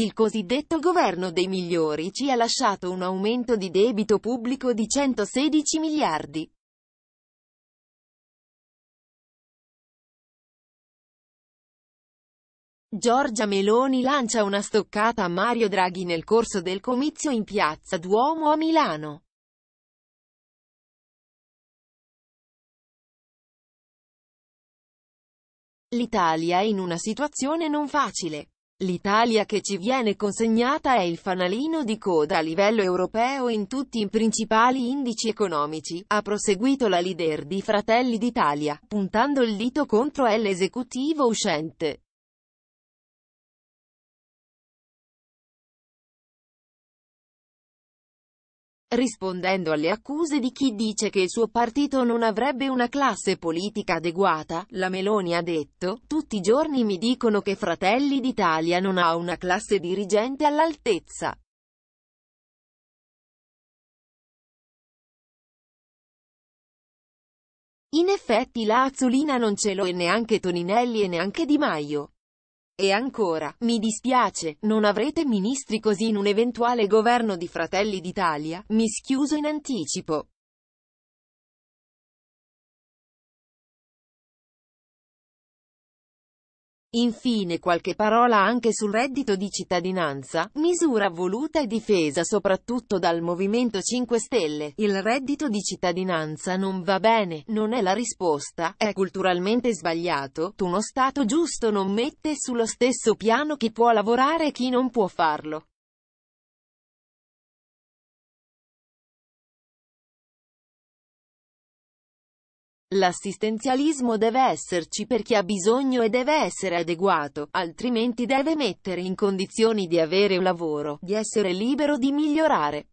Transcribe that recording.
Il cosiddetto governo dei migliori ci ha lasciato un aumento di debito pubblico di 116 miliardi. Giorgia Meloni lancia una stoccata a Mario Draghi nel corso del comizio in piazza Duomo a Milano. L'Italia è in una situazione non facile. L'Italia che ci viene consegnata è il fanalino di coda a livello europeo in tutti i principali indici economici, ha proseguito la leader di Fratelli d'Italia, puntando il dito contro l'esecutivo uscente. rispondendo alle accuse di chi dice che il suo partito non avrebbe una classe politica adeguata, la Meloni ha detto, tutti i giorni mi dicono che Fratelli d'Italia non ha una classe dirigente all'altezza. In effetti la Azzolina non ce l'ho e neanche Toninelli e neanche Di Maio. E ancora, mi dispiace, non avrete ministri così in un eventuale governo di Fratelli d'Italia, mi schiuso in anticipo. Infine qualche parola anche sul reddito di cittadinanza, misura voluta e difesa soprattutto dal Movimento 5 Stelle. Il reddito di cittadinanza non va bene, non è la risposta, è culturalmente sbagliato, uno Stato giusto non mette sullo stesso piano chi può lavorare e chi non può farlo. L'assistenzialismo deve esserci per chi ha bisogno e deve essere adeguato, altrimenti deve mettere in condizioni di avere un lavoro, di essere libero di migliorare.